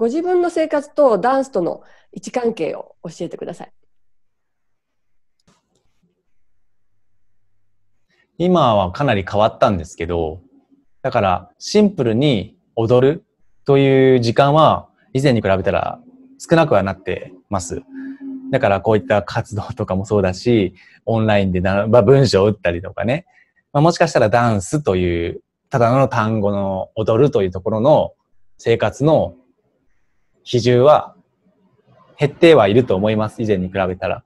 ご自分の生活とダンスとの位置関係を教えてください。今はかなり変わったんですけど、だからシンプルに踊るという時間は以前に比べたら少なくはなってます。だからこういった活動とかもそうだし、オンラインでな、まあ、文章を打ったりとかね、まあ、もしかしたらダンスという、ただの単語の踊るというところの生活の比重は減ってはいると思います。以前に比べたら。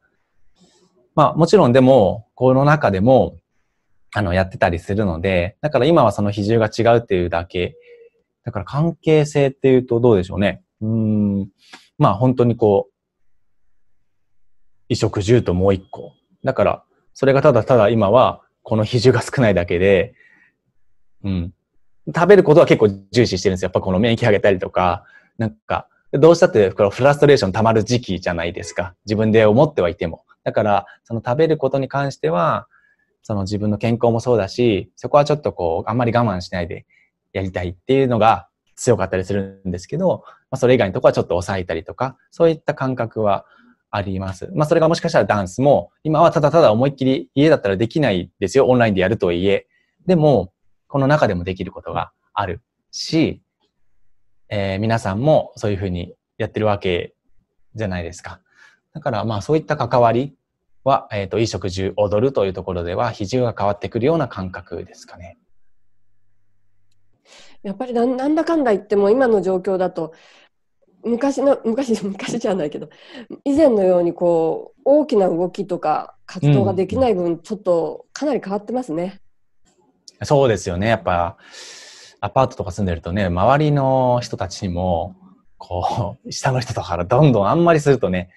まあもちろんでも、この中でも、あの、やってたりするので、だから今はその比重が違うっていうだけ。だから関係性っていうとどうでしょうね。うん。まあ本当にこう、衣食住ともう一個。だから、それがただただ今は、この比重が少ないだけで、うん。食べることは結構重視してるんですよ。やっぱこの免疫上げたりとか、なんか、どうしたってこれフラストレーション溜まる時期じゃないですか。自分で思ってはいても。だから、その食べることに関しては、その自分の健康もそうだし、そこはちょっとこう、あんまり我慢しないでやりたいっていうのが強かったりするんですけど、まあ、それ以外のとこはちょっと抑えたりとか、そういった感覚はあります。まあ、それがもしかしたらダンスも、今はただただ思いっきり家だったらできないですよ。オンラインでやるとはいえ。でも、この中でもできることがあるし、えー、皆さんもそういうふうにやってるわけじゃないですか。だからまあそういった関わりは、えっ、ー、と、衣食住、踊るというところでは、比重が変わってくるような感覚ですかね。やっぱりなんだかんだ言っても今の状況だと昔の昔昔じゃないけど以前のようにこう大きな動きとか活動ができない分、うん、ちょっとかなり変わってますね。そうですよねやっぱアパートとか住んでるとね、周りの人たちにも、こう、下の人とかからどんどんあんまりするとね、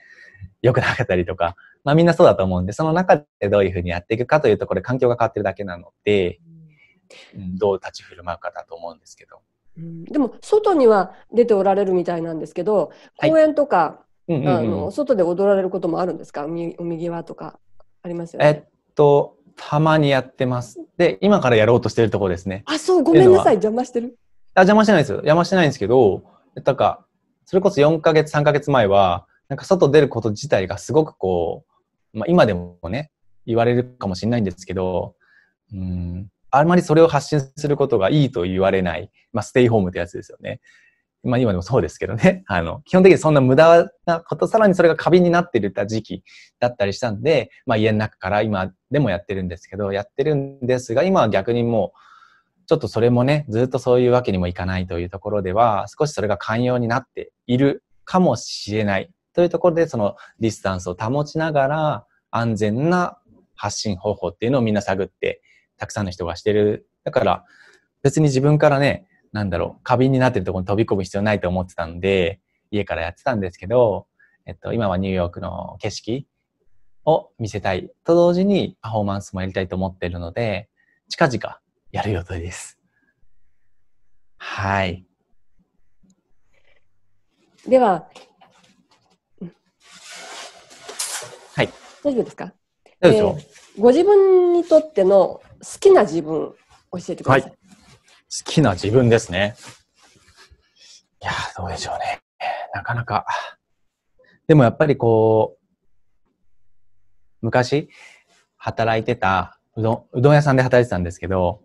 良くなかったりとか、まあみんなそうだと思うんで、その中でどういうふうにやっていくかというとこれ環境が変わってるだけなので、どう立ち振る舞うかだと思うんですけど。うん、でも、外には出ておられるみたいなんですけど、公園とか、あの、外で踊られることもあるんですか海みとか、ありますよね。えっと、たまにやってます。で、今からやろうとしてるところですね。あ、そう、ごめんなさい。邪魔してるあ邪魔してないですよ。邪魔してないんですけど、なんか、それこそ4ヶ月、3ヶ月前は、なんか外出ること自体がすごくこう、まあ今でもね、言われるかもしれないんですけど、うん、あんまりそれを発信することがいいと言われない、まあステイホームってやつですよね。まあ今でもそうですけどね、あの、基本的にそんな無駄なこと、さらにそれが過敏になってる時期だったりしたんで、まあ家の中から今でもやってるんですけど、やってるんですが、今は逆にもう、ちょっとそれもね、ずっとそういうわけにもいかないというところでは、少しそれが寛容になっているかもしれないというところで、そのディスタンスを保ちながら、安全な発信方法っていうのをみんな探って、たくさんの人がしてる。だから、別に自分からね、なんだろう、過敏になってるところに飛び込む必要ないと思ってたんで、家からやってたんですけど、えっと、今はニューヨークの景色を見せたいと同時にパフォーマンスもやりたいと思ってるので、近々やる予定です。はい。では、はい。大丈夫ですか、えー、ご自分にとっての好きな自分教えてください。はい好きな自分ですね。いやどうでしょうね。なかなか。でもやっぱりこう、昔、働いてた、うどん、うどん屋さんで働いてたんですけど、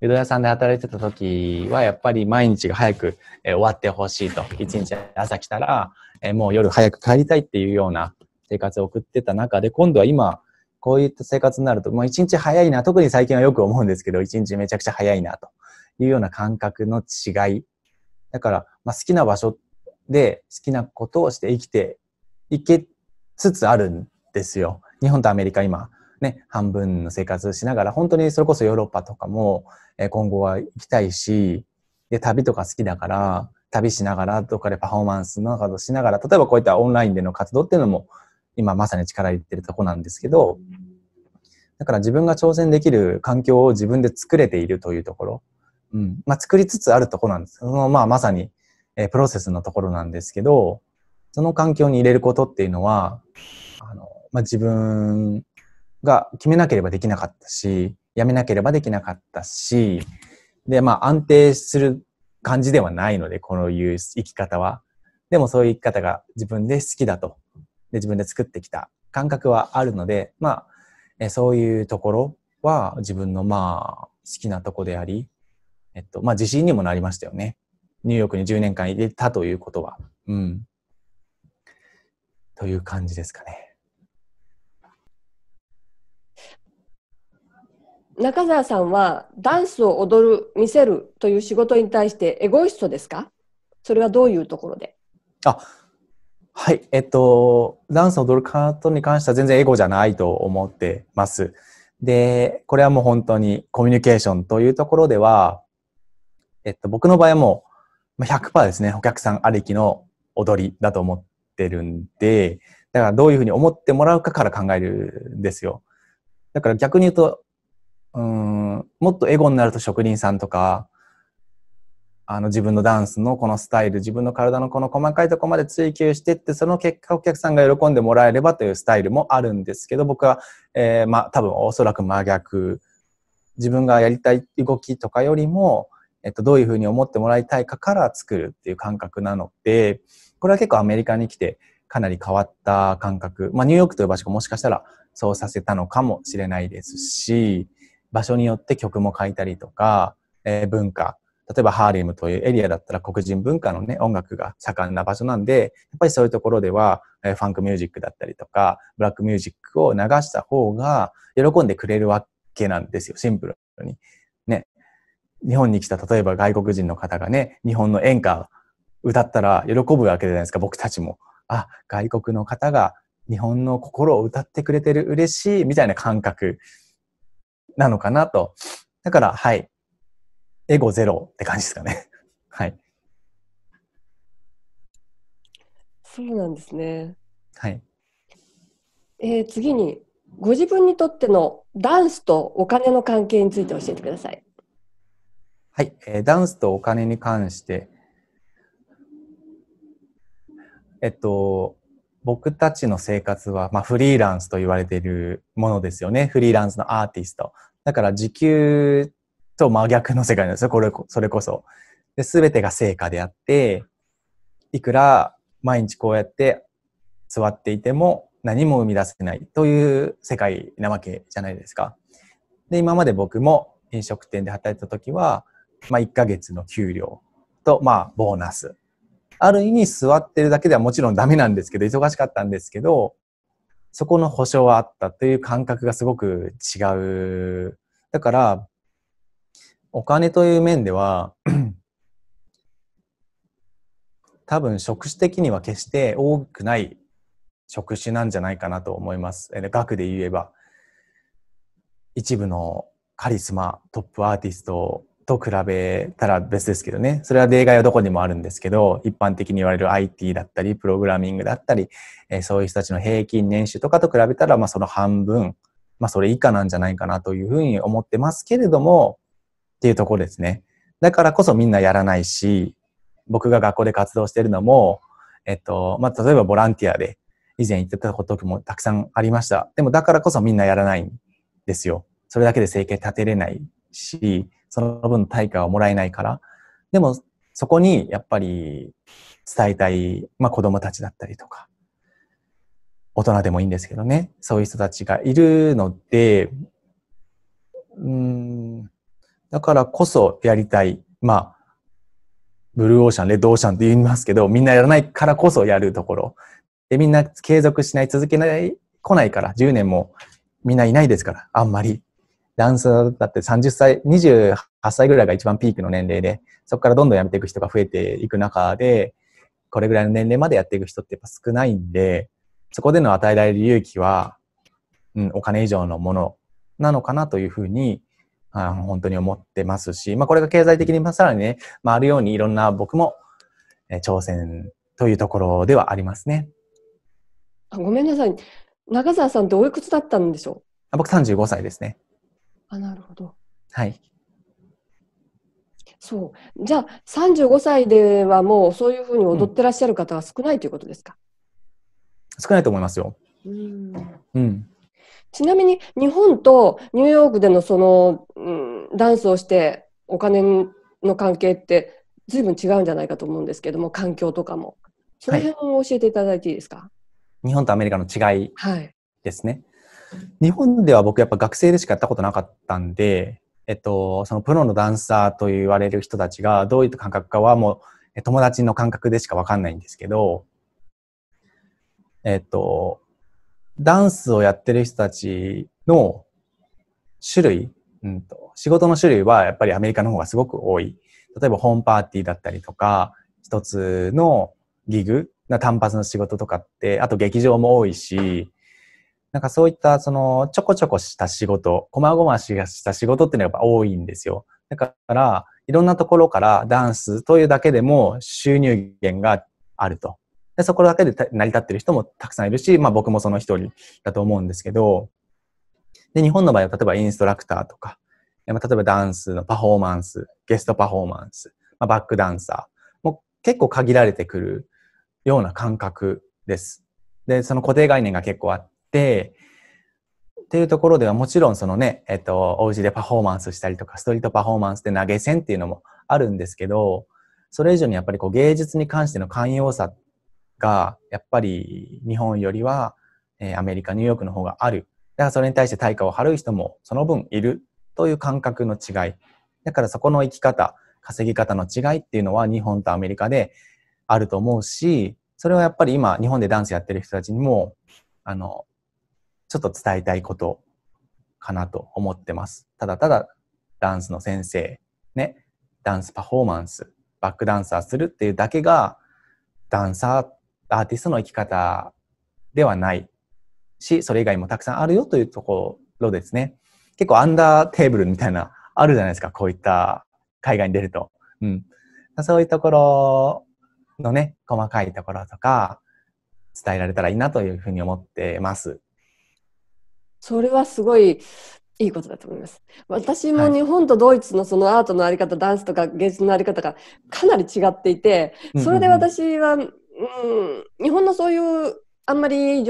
うどん屋さんで働いてた時は、やっぱり毎日が早く、え終わってほしいと。一日朝来たら、えもう夜早く帰りたいっていうような生活を送ってた中で、今度は今、こういった生活になると、もう一日早いな、特に最近はよく思うんですけど、一日めちゃくちゃ早いなと。いうような感覚の違い。だから、まあ、好きな場所で好きなことをして生きていけつつあるんですよ。日本とアメリカ今、ね、半分の生活しながら、本当にそれこそヨーロッパとかも、え今後は行きたいし、で、旅とか好きだから、旅しながらとかでパフォーマンスなどしながら、例えばこういったオンラインでの活動っていうのも、今まさに力入ってるとこなんですけど、だから自分が挑戦できる環境を自分で作れているというところ。うん。まあ、作りつつあるとこなんです。その、まあ、まさに、えー、プロセスのところなんですけど、その環境に入れることっていうのは、あの、まあ、自分が決めなければできなかったし、やめなければできなかったし、で、まあ、安定する感じではないので、こういう生き方は。でもそういう生き方が自分で好きだと。で、自分で作ってきた感覚はあるので、まあ、えそういうところは自分のまあ、好きなとこであり、えっと、まあ、自信にもなりましたよね。ニューヨークに10年間入れたということは。うん。という感じですかね。中澤さんはダンスを踊る見せるという仕事に対してエゴイストですかそれはどういうところであはいえっとダンスを踊ることに関しては全然エゴじゃないと思ってますでこれはもう本当にコミュニケーションというところではえっと、僕の場合はもう100%ですね、お客さんありきの踊りだと思ってるんで、だからどういうふうに思ってもらうかから考えるんですよ。だから逆に言うと、うん、もっとエゴになると職人さんとか、あの自分のダンスのこのスタイル、自分の体のこの細かいとこまで追求してって、その結果お客さんが喜んでもらえればというスタイルもあるんですけど、僕は、えー、まあ多分おそらく真逆。自分がやりたい動きとかよりも、えっと、どういうふうに思ってもらいたいかから作るっていう感覚なので、これは結構アメリカに来てかなり変わった感覚。まあ、ニューヨークという場所がもしかしたらそうさせたのかもしれないですし、場所によって曲も書いたりとか、えー、文化。例えばハーレムというエリアだったら黒人文化のね、音楽が盛んな場所なんで、やっぱりそういうところでは、えー、ファンクミュージックだったりとか、ブラックミュージックを流した方が喜んでくれるわけなんですよ、シンプルに。日本に来た例えば外国人の方がね、日本の演歌歌ったら喜ぶわけじゃないですか、僕たちも。あ、外国の方が日本の心を歌ってくれてる嬉しいみたいな感覚なのかなと。だから、はい。エゴゼロって感じですかね。はい。そうなんですね。はい。えー、次に、ご自分にとってのダンスとお金の関係について教えてください。はい、えー、ダンスとお金に関して、えっと、僕たちの生活は、まあ、フリーランスと言われているものですよね。フリーランスのアーティスト。だから時給と真逆の世界なんですよ。これ、それこそ。で、全てが成果であって、いくら毎日こうやって座っていても何も生み出せないという世界なわけじゃないですか。で、今まで僕も飲食店で働いた時は、まあ、1ヶ月の給料と、まあ、ボーナス。ある意味座ってるだけではもちろんダメなんですけど、忙しかったんですけど、そこの保証はあったという感覚がすごく違う。だから、お金という面では 多分職種的には決して多くない職種なんじゃないかなと思います。額で言えば、一部のカリスマ、トップアーティストと比べたら別ですけどね、それは例外はどこにもあるんですけど、一般的に言われる IT だったり、プログラミングだったり、えそういう人たちの平均年収とかと比べたら、まあその半分、まあそれ以下なんじゃないかなというふうに思ってますけれども、っていうところですね。だからこそみんなやらないし、僕が学校で活動してるのも、えっと、まあ例えばボランティアで以前言ってたこともたくさんありました。でもだからこそみんなやらないんですよ。それだけで生計立てれないし、その分対価はもらえないから。でも、そこにやっぱり伝えたい、まあ、子供たちだったりとか、大人でもいいんですけどね、そういう人たちがいるので、うん、だからこそやりたい。まあ、ブルーオーシャン、レッドオーシャンって言いますけど、みんなやらないからこそやるところ。で、みんな継続しない、続けない、来ないから、10年もみんないないですから、あんまり。ダンスだって30歳、28歳ぐらいが一番ピークの年齢で、そこからどんどん辞めていく人が増えていく中で、これぐらいの年齢までやっていく人ってやっぱ少ないんで、そこでの与えられる勇気は、うん、お金以上のものなのかなというふうに、あ本当に思ってますし、まあこれが経済的にさらにね、まああるようにいろんな僕も、え挑戦というところではありますね。あごめんなさい。中澤さん、っどういう靴だったんでしょう僕35歳ですね。あなるほど。はい。そう。じゃあ、35歳ではもうそういうふうに踊ってらっしゃる方は少ないということですか、うん、少ないと思いますよ。うん。うん。ちなみに、日本とニューヨークでのその、うん、ダンスをしてお金の関係って随分違うんじゃないかと思うんですけども、環境とかも。その辺を教えていただいていいですか、はい、日本とアメリカの違いですね。はい日本では僕やっぱ学生でしかやったことなかったんで、えっと、そのプロのダンサーと言われる人たちがどういった感覚かはもう友達の感覚でしかわかんないんですけど、えっと、ダンスをやってる人たちの種類、うんと、仕事の種類はやっぱりアメリカの方がすごく多い。例えばホームパーティーだったりとか、一つのギグ、単発の仕事とかって、あと劇場も多いし、なんかそういったそのちょこちょこした仕事、こまごましがした仕事っていうのがやっぱ多いんですよ。だから、いろんなところからダンスというだけでも収入源があると。でそこだけで成り立ってる人もたくさんいるし、まあ僕もその一人だと思うんですけど、で、日本の場合は例えばインストラクターとか、例えばダンスのパフォーマンス、ゲストパフォーマンス、まあ、バックダンサー、もう結構限られてくるような感覚です。で、その固定概念が結構あっ、っていうところではもちろんそのね、えっと、お家でパフォーマンスしたりとか、ストリートパフォーマンスで投げ銭っていうのもあるんですけど、それ以上にやっぱりこう芸術に関しての寛容さが、やっぱり日本よりは、えー、アメリカ、ニューヨークの方がある。だからそれに対して対価を払う人もその分いるという感覚の違い。だからそこの生き方、稼ぎ方の違いっていうのは日本とアメリカであると思うし、それはやっぱり今日本でダンスやってる人たちにも、あの、ちょっと伝えたいことかなと思ってます。ただただダンスの先生、ね、ダンスパフォーマンス、バックダンサーするっていうだけが、ダンサー、アーティストの生き方ではないし、それ以外もたくさんあるよというところですね。結構アンダーテーブルみたいな、あるじゃないですか、こういった海外に出ると。うん。そういうところのね、細かいところとか、伝えられたらいいなというふうに思ってます。それはすごいいいことだと思います。私も日本とドイツのそのアートのあり方、はい、ダンスとか芸術のあり方がかなり違っていて、それで私は、うん、日本のそういうあんまりい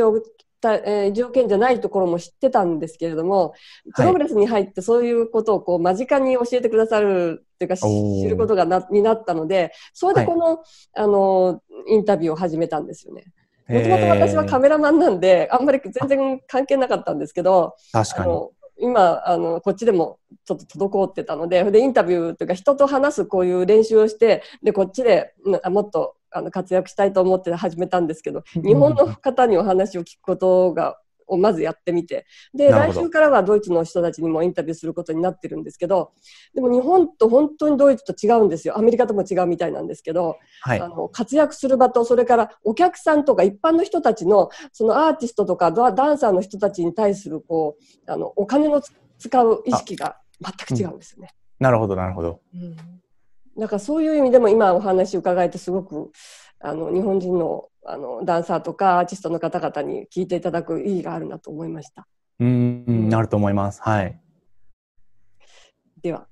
えー、条件じゃないところも知ってたんですけれども、プログレスに入ってそういうことをこう間近に教えてくださるというか知ることがなになったので、それでこの、はい、あのインタビューを始めたんですよね。もともと私はカメラマンなんで、あんまり全然関係なかったんですけど、確かに。今あのこっちでもちょっと滞ってたのででインタビューというか人と話すこういう練習をしてでこっちでもっとあの活躍したいと思って始めたんですけど日本の方にお話を聞くことがをまずやってみてで来週からはドイツの人たちにもインタビューすることになってるんですけどでも日本と本当にドイツと違うんですよアメリカとも違うみたいなんですけど、はい、あの活躍する場とそれからお客さんとか一般の人たちのそのアーティストとかダンサーの人たちに対するこうあのお金の使う意識が全く違うんですよね。なるほどなるほど、うんだからそういう意味でも今お話伺えてすごくあの日本人のあのダンサーとかアーティストの方々に聞いていただく意義があるなと思いました。うん、なると思います。はい。では。